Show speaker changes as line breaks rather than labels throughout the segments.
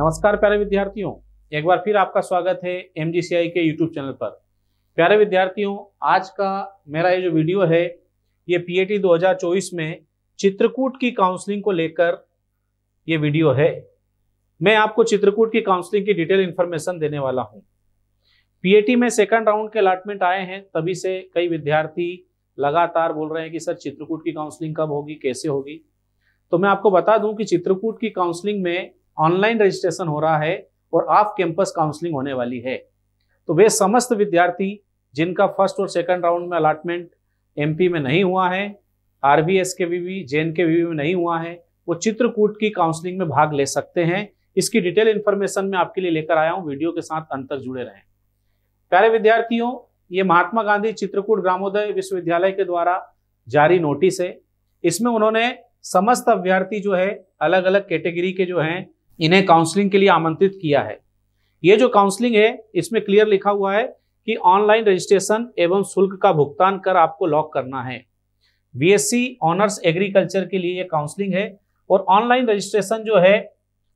नमस्कार प्यारे विद्यार्थियों एक बार फिर आपका स्वागत है एम के यूट्यूब चैनल पर प्यारे विद्यार्थियों आज का मेरा ये जो वीडियो है ये पीएटी 2024 में चित्रकूट की काउंसलिंग को लेकर ये वीडियो है मैं आपको चित्रकूट की काउंसलिंग की डिटेल इन्फॉर्मेशन देने वाला हूँ पीएटी में सेकंड राउंड के अलाटमेंट आए हैं तभी से कई विद्यार्थी लगातार बोल रहे हैं कि सर चित्रकूट की काउंसलिंग कब होगी कैसे होगी तो मैं आपको बता दूं कि चित्रकूट की काउंसलिंग में ऑनलाइन रजिस्ट्रेशन हो रहा है और ऑफ कैंपस काउंसलिंग होने वाली है तो वे समस्त विद्यार्थी जिनका फर्स्ट और सेकंड राउंड में अलाटमेंट एमपी में नहीं हुआ है आर बी एस के वीवी जे एन के वीवी में नहीं हुआ है वो चित्रकूट की काउंसलिंग में भाग ले सकते हैं इसकी डिटेल इन्फॉर्मेशन मैं आपके लिए लेकर आया हूँ वीडियो के साथ अंत तक जुड़े रहें प्यारे विद्यार्थियों ये महात्मा गांधी चित्रकूट ग्रामोदय विश्वविद्यालय के द्वारा जारी नोटिस है इसमें उन्होंने समस्त अभ्यर्थी जो है अलग अलग कैटेगरी के जो हैं इन्हें काउंसलिंग के लिए आमंत्रित किया है ये जो काउंसलिंग है इसमें क्लियर लिखा हुआ है कि ऑनलाइन रजिस्ट्रेशन एवं शुल्क का भुगतान कर आपको लॉक करना है बीएससी ऑनर्स एग्रीकल्चर के लिए ये काउंसलिंग है और ऑनलाइन रजिस्ट्रेशन जो है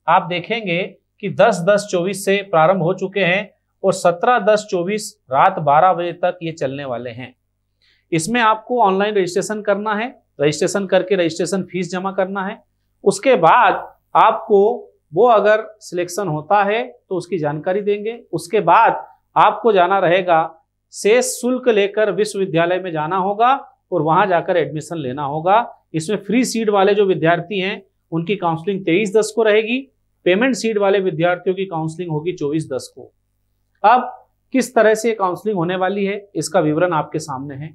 आप देखेंगे कि 10 दस चौबीस से प्रारंभ हो चुके हैं और 17 दस चौबीस रात 12 बजे तक ये चलने वाले हैं इसमें आपको ऑनलाइन रजिस्ट्रेशन करना है रजिस्ट्रेशन करके रजिस्ट्रेशन फीस जमा करना है उसके बाद आपको वो अगर सिलेक्शन होता है तो उसकी जानकारी देंगे उसके बाद आपको जाना रहेगा शेष शुल्क लेकर विश्वविद्यालय में जाना होगा और वहां जाकर एडमिशन लेना होगा इसमें फ्री सीट वाले जो विद्यार्थी हैं उनकी काउंसलिंग तेईस दस को रहेगी पेमेंट सीट वाले विद्यार्थियों की काउंसलिंग होगी चौबीस दस को अब किस तरह से काउंसलिंग होने वाली है इसका विवरण आपके सामने है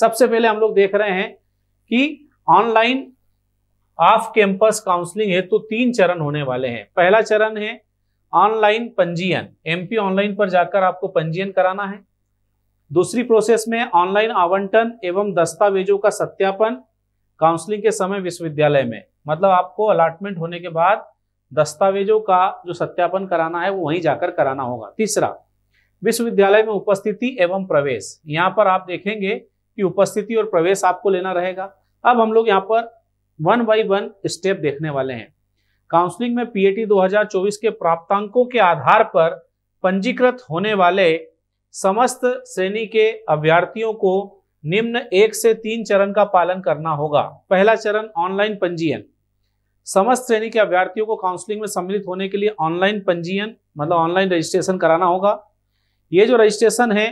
सबसे पहले हम लोग देख रहे हैं कि ऑनलाइन ऑफ कैंपस काउंसलिंग हेतु तो तीन चरण होने वाले हैं पहला चरण है ऑनलाइन पंजीयन एमपी ऑनलाइन पर जाकर आपको पंजीयन कराना है दूसरी प्रोसेस में ऑनलाइन आवंटन एवं दस्तावेजों का सत्यापन काउंसलिंग के समय विश्वविद्यालय में मतलब आपको अलाटमेंट होने के बाद दस्तावेजों का जो सत्यापन कराना है वो वहीं जाकर कराना होगा तीसरा विश्वविद्यालय में उपस्थिति एवं प्रवेश यहाँ पर आप देखेंगे कि उपस्थिति और प्रवेश आपको लेना रहेगा अब हम लोग यहाँ पर वन बाई वन स्टेप देखने वाले हैं काउंसलिंग में पीएटी 2024 के प्राप्तांकों के आधार पर पंजीकृत होने वाले समस्त श्रेणी के अभ्यर्थियों को निम्न एक से तीन चरण का पालन करना होगा पहला चरण ऑनलाइन पंजीयन समस्त श्रेणी के अभ्यर्थियों को काउंसलिंग में सम्मिलित होने के लिए ऑनलाइन पंजीयन मतलब ऑनलाइन रजिस्ट्रेशन कराना होगा ये जो रजिस्ट्रेशन है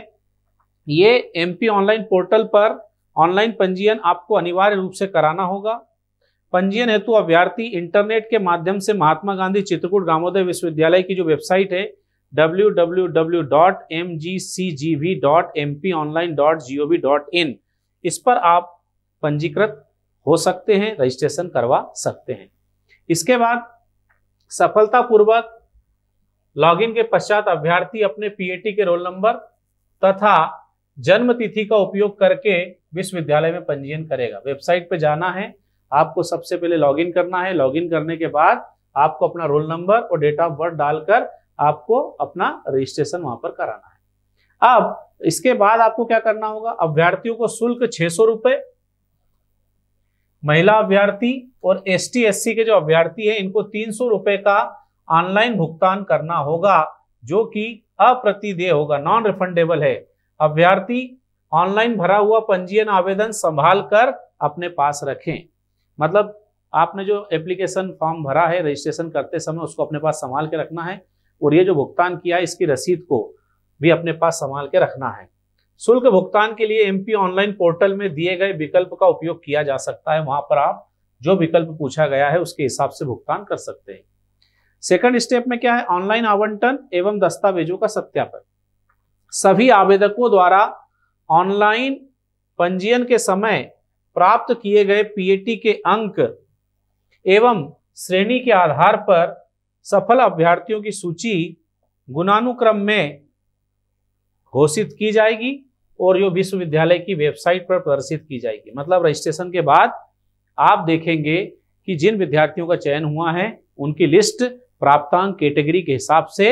ये एमपी ऑनलाइन पोर्टल पर ऑनलाइन पंजीयन आपको अनिवार्य रूप से कराना होगा पंजीयन हेतु अभ्यर्थी इंटरनेट के माध्यम से महात्मा गांधी चित्रकूट ग्रामोदय विश्वविद्यालय की जो वेबसाइट है www.mgcgv.mponline.gov.in इस पर आप पंजीकृत हो सकते हैं रजिस्ट्रेशन करवा सकते हैं इसके बाद सफलतापूर्वक लॉगिन के पश्चात अभ्यर्थी अपने पीएटी के रोल नंबर तथा जन्म तिथि का उपयोग करके विश्वविद्यालय में पंजीयन करेगा वेबसाइट पर जाना है आपको सबसे पहले लॉगिन करना है लॉगिन करने के बाद आपको अपना रोल नंबर और डेट ऑफ बर्थ डालकर आपको अपना रजिस्ट्रेशन वहां पर कराना है अब इसके बाद आपको क्या करना होगा अभ्यर्थियों को शुल्क छह सौ रुपए महिला अभ्यर्थी और एस टी के जो अभ्यर्थी है इनको तीन सौ रुपए का ऑनलाइन भुगतान करना होगा जो कि अप्रतिदेय होगा नॉन रिफंडेबल है अभ्यर्थी ऑनलाइन भरा हुआ पंजीयन आवेदन संभाल कर अपने पास रखें मतलब आपने जो एप्लीकेशन फॉर्म भरा है रजिस्ट्रेशन करते समय उसको अपने पास संभाल के रखना है और ये जो भुगतान किया है इसकी रसीद को भी अपने पास संभाल के रखना है शुल्क भुगतान के लिए एम ऑनलाइन पोर्टल में दिए गए विकल्प का उपयोग किया जा सकता है वहां पर आप जो विकल्प पूछा गया है उसके हिसाब से भुगतान कर सकते हैं सेकंड स्टेप में क्या है ऑनलाइन आवंटन एवं दस्तावेजों का सत्यापन सभी आवेदकों द्वारा ऑनलाइन पंजीयन के समय प्राप्त किए गए पीएटी के अंक एवं श्रेणी के आधार पर सफल अभ्यर्थियों की सूची गुणानुक्रम में घोषित की जाएगी और जो विश्वविद्यालय की वेबसाइट पर प्रदर्शित की जाएगी मतलब रजिस्ट्रेशन के बाद आप देखेंगे कि जिन विद्यार्थियों का चयन हुआ है उनकी लिस्ट प्राप्तांक कैटेगरी के हिसाब से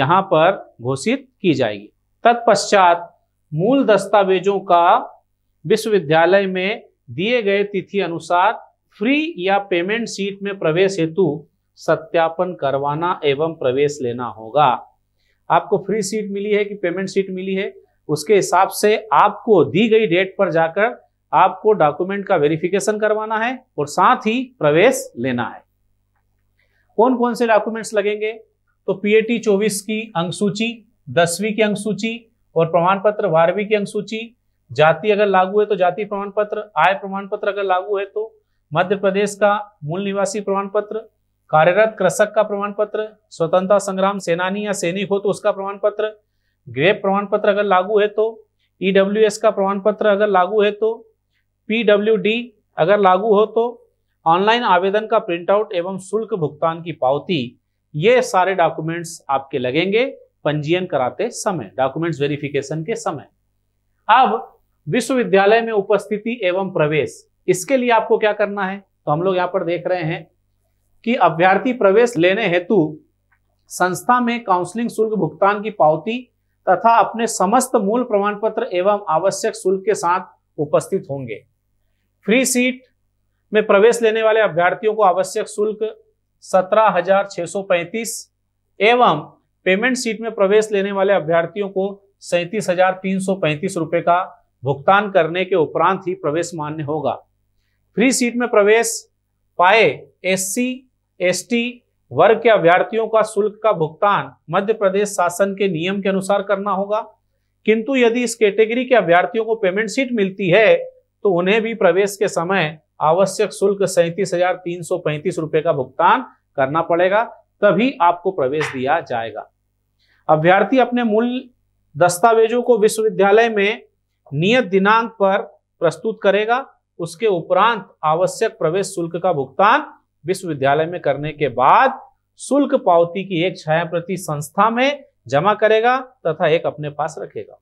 यहां पर घोषित की जाएगी तत्पश्चात मूल दस्तावेजों का विश्वविद्यालय में दिए गए तिथि अनुसार फ्री या पेमेंट सीट में प्रवेश हेतु सत्यापन करवाना एवं प्रवेश लेना होगा आपको फ्री सीट मिली है कि पेमेंट सीट मिली है उसके हिसाब से आपको दी गई डेट पर जाकर आपको डॉक्यूमेंट का वेरिफिकेशन करवाना है और साथ ही प्रवेश लेना है कौन कौन से डॉक्यूमेंट्स लगेंगे तो पीएटी 24 की अंक सूची दसवीं की अंक सूची और प्रमाण पत्र बारहवीं की अंक सूची जाति अगर लागू है तो जाति प्रमाण पत्र आय प्रमाण पत्र अगर लागू है तो मध्य प्रदेश का मूल निवासी प्रमाण पत्र कार्यरत कृषक का प्रमाण पत्र स्वतंत्रता संग्राम सेनानी या सैनिक हो तो उसका प्रमाण पत्र ग्रेप प्रमाण पत्र अगर लागू है तो ईडब्ल्यू e का प्रमाण पत्र अगर लागू है तो पीडब्ल्यू अगर लागू हो तो ऑनलाइन आवेदन का प्रिंटआउट एवं शुल्क भुगतान की पावती ये सारे डॉक्यूमेंट्स आपके लगेंगे पंजीयन कराते समय डॉक्यूमेंट्स वेरिफिकेशन के समय अब विश्वविद्यालय में उपस्थिति एवं प्रवेश इसके लिए आपको क्या करना है तो हम लोग यहाँ पर देख रहे हैं कि अभ्यर्थी प्रवेश लेने हेतु संस्था में काउंसलिंग शुल्क भुगतान की पावती तथा अपने समस्त मूल प्रमाण पत्र एवं आवश्यक शुल्क के साथ उपस्थित होंगे फ्री सीट में प्रवेश लेने वाले अभ्यर्थियों को आवश्यक शुल्क सत्रह हजार छह सौ पैंतीस एवं पेमेंट सीट में प्रवेश लेने वाले अभ्यर्थियों को सैंतीस हजार तीन सौ पैंतीस रुपए का भुगतान करने के उपरांत ही प्रवेश मान्य होगा फ्री सीट में प्रवेश पाए एससी एसटी वर्ग के अभ्यर्थियों का शुल्क का भुगतान मध्य प्रदेश शासन के नियम के अनुसार करना होगा किंतु यदि इस कैटेगरी के अभ्यर्थियों को पेमेंट सीट मिलती है तो उन्हें भी प्रवेश के समय आवश्यक शुल्क सैंतीस हजार तीन सौ पैंतीस रुपए का भुगतान करना पड़ेगा तभी आपको प्रवेश दिया जाएगा अभ्यर्थी अपने मूल दस्तावेजों को विश्वविद्यालय में नियत दिनांक पर प्रस्तुत करेगा उसके उपरांत आवश्यक प्रवेश शुल्क का भुगतान विश्वविद्यालय में करने के बाद शुल्क पावती की एक छाया प्रति संस्था में जमा करेगा तथा एक अपने पास रखेगा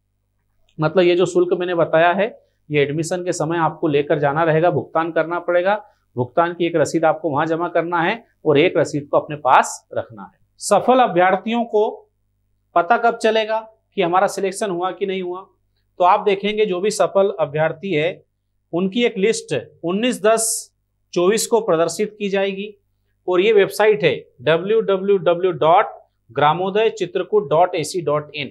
मतलब ये जो शुल्क मैंने बताया है ये एडमिशन के समय आपको लेकर जाना रहेगा भुगतान करना पड़ेगा भुगतान की एक रसीद आपको वहां जमा करना है और एक रसीद को अपने पास रखना है सफल अभ्यर्थियों को पता कब चलेगा कि हमारा सिलेक्शन हुआ कि नहीं हुआ तो आप देखेंगे जो भी सफल अभ्यर्थी है उनकी एक लिस्ट 19 दस 24 को प्रदर्शित की जाएगी और ये वेबसाइट है www.gramodaychitrakoot.ac.in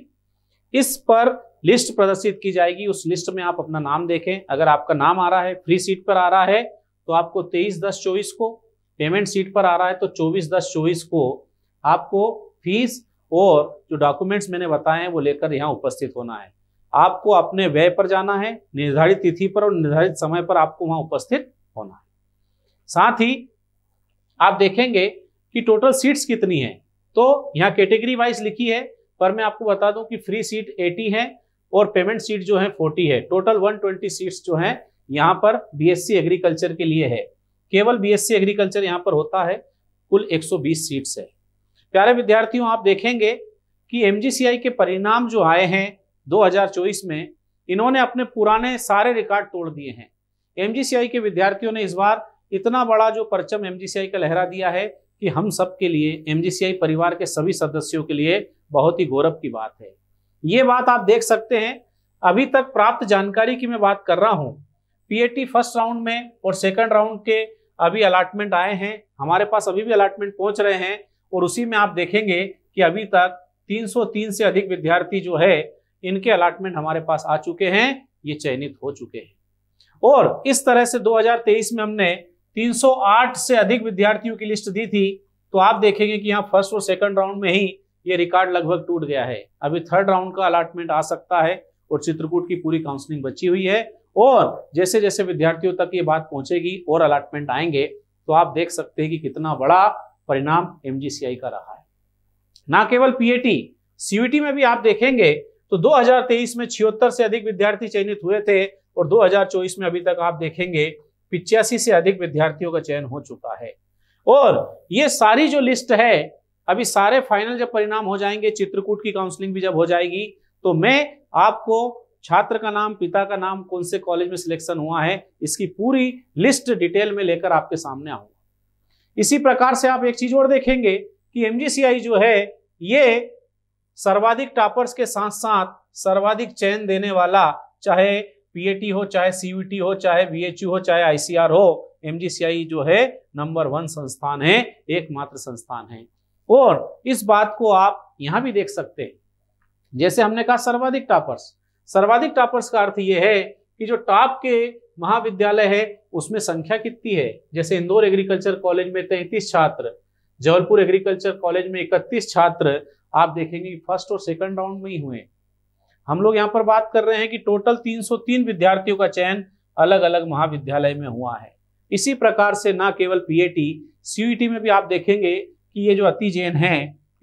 इस पर लिस्ट प्रदर्शित की जाएगी उस लिस्ट में आप अपना नाम देखें अगर आपका नाम आ रहा है फ्री सीट पर आ रहा है तो आपको 23 दस 24 को पेमेंट सीट पर आ रहा है तो 24 दस 24 को आपको फीस और जो डॉक्यूमेंट्स मैंने बताए हैं वो लेकर यहाँ उपस्थित होना है आपको अपने व्यय पर जाना है निर्धारित तिथि पर और निर्धारित समय पर आपको वहां उपस्थित होना है साथ ही आप देखेंगे कि टोटल सीट्स कितनी है तो यहाँ कैटेगरी वाइज लिखी है पर मैं आपको बता दूं कि फ्री सीट एटी है और पेमेंट सीट जो है फोर्टी है टोटल वन सीट्स जो है यहाँ पर बी एग्रीकल्चर के लिए है केवल बी एग्रीकल्चर यहाँ पर होता है कुल एक सीट्स है प्यारे विद्यार्थियों आप देखेंगे कि एमजीसीआई के परिणाम जो आए हैं 2024 में इन्होंने अपने पुराने सारे रिकॉर्ड तोड़ दिए हैं एम के विद्यार्थियों ने इस बार इतना बड़ा जो परचम एम का लहरा दिया है कि हम सब के लिए एम परिवार के सभी सदस्यों के लिए बहुत ही गौरव की बात है ये बात आप देख सकते हैं अभी तक प्राप्त जानकारी की मैं बात कर रहा हूँ पीएटी फर्स्ट राउंड में और सेकंड राउंड के अभी अलाटमेंट आए हैं हमारे पास अभी भी अलाटमेंट पहुंच रहे हैं और उसी में आप देखेंगे कि अभी तक 303 से अधिक विद्यार्थी जो है इनके अलाटमेंट हमारे पास आ चुके हैं ये चयनित हो चुके हैं और इस तरह से 2023 में हमने 308 से अधिक विद्यार्थियों की लिस्ट दी थी तो आप देखेंगे कि यहाँ फर्स्ट और सेकंड राउंड में ही ये रिकॉर्ड लगभग टूट गया है अभी थर्ड राउंड का अलाटमेंट आ सकता है और चित्रकूट की पूरी काउंसलिंग बची हुई है और जैसे जैसे विद्यार्थियों तक ये बात पहुंचेगी और अलाटमेंट आएंगे तो आप देख सकते हैं कि कितना बड़ा परिणाम एमजीसीआई का रहा है ना केवल पीएटी सीयूटी में भी आप देखेंगे तो 2023 में छिहत्तर से अधिक विद्यार्थी चयनित हुए थे और 2024 में अभी तक आप देखेंगे पिचासी से अधिक विद्यार्थियों का चयन हो चुका है और ये सारी जो लिस्ट है अभी सारे फाइनल जब परिणाम हो जाएंगे चित्रकूट की काउंसलिंग भी जब हो जाएगी तो मैं आपको छात्र का नाम पिता का नाम कौन से कॉलेज में सिलेक्शन हुआ है इसकी पूरी लिस्ट डिटेल में लेकर आपके सामने आऊंगा इसी प्रकार से आप एक चीज और देखेंगे कि एमजीसीआई जो है ये सर्वाधिक टॉपर्स के साथ साथ सर्वाधिक चयन देने वाला चाहे पीएटी हो चाहे सीयूटी हो चाहे बीएचयू हो चाहे आईसीआर हो एमजीसीआई e जो है नंबर वन संस्थान है एकमात्र संस्थान है और इस बात को आप यहां भी देख सकते हैं जैसे हमने कहा सर्वाधिक टॉपर्स सर्वाधिक टॉपर्स का अर्थ यह है कि जो टॉप के महाविद्यालय है उसमें संख्या कितनी है जैसे इंदौर एग्रीकल्चर कॉलेज में तैतीस छात्र जबलपुर एग्रीकल्चर कॉलेज में इकतीस छात्र आप देखेंगे फर्स्ट और सेकंड राउंड में ही हुए हम लोग यहाँ पर बात कर रहे हैं कि टोटल 303 विद्यार्थियों का चयन अलग अलग महाविद्यालय में हुआ है इसी प्रकार से ना केवल पीएटी सीयूईटी e में भी आप देखेंगे कि ये जो अति जैन है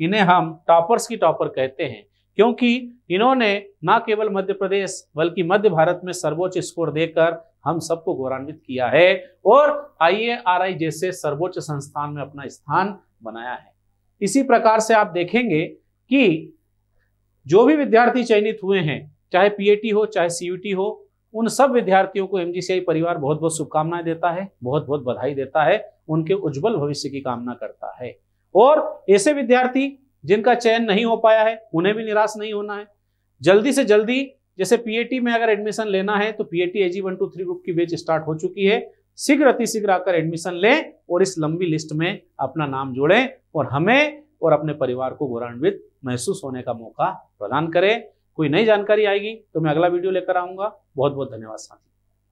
इन्हें हम टॉपर्स की टॉपर कहते हैं क्योंकि इन्होंने ना केवल मध्य प्रदेश बल्कि मध्य भारत में सर्वोच्च स्कोर देकर हम सबको गौरवान्वित किया है और आई जैसे सर्वोच्च संस्थान में अपना स्थान बनाया है इसी प्रकार से आप देखेंगे कि जो भी विद्यार्थी चयनित हुए हैं चाहे पीएटी हो चाहे सीयूटी हो उन सब विद्यार्थियों को एमजीसीआई परिवार बहुत बहुत शुभकामनाएं देता है बहुत बहुत बधाई देता है उनके उज्जवल भविष्य की कामना करता है और ऐसे विद्यार्थी जिनका चयन नहीं हो पाया है उन्हें भी निराश नहीं होना है जल्दी से जल्दी जैसे पीएटी में अगर एडमिशन लेना है तो PAT AG one two three group की बेच स्टार्ट हो चुकी है शीघ्र अतिशीघ्र आकर एडमिशन लें और इस लंबी लिस्ट में अपना नाम जोड़ें और हमें और अपने परिवार को गौरवान्वित महसूस होने का मौका प्रदान करें कोई नई जानकारी आएगी तो मैं अगला वीडियो लेकर आऊंगा बहुत बहुत धन्यवाद साथी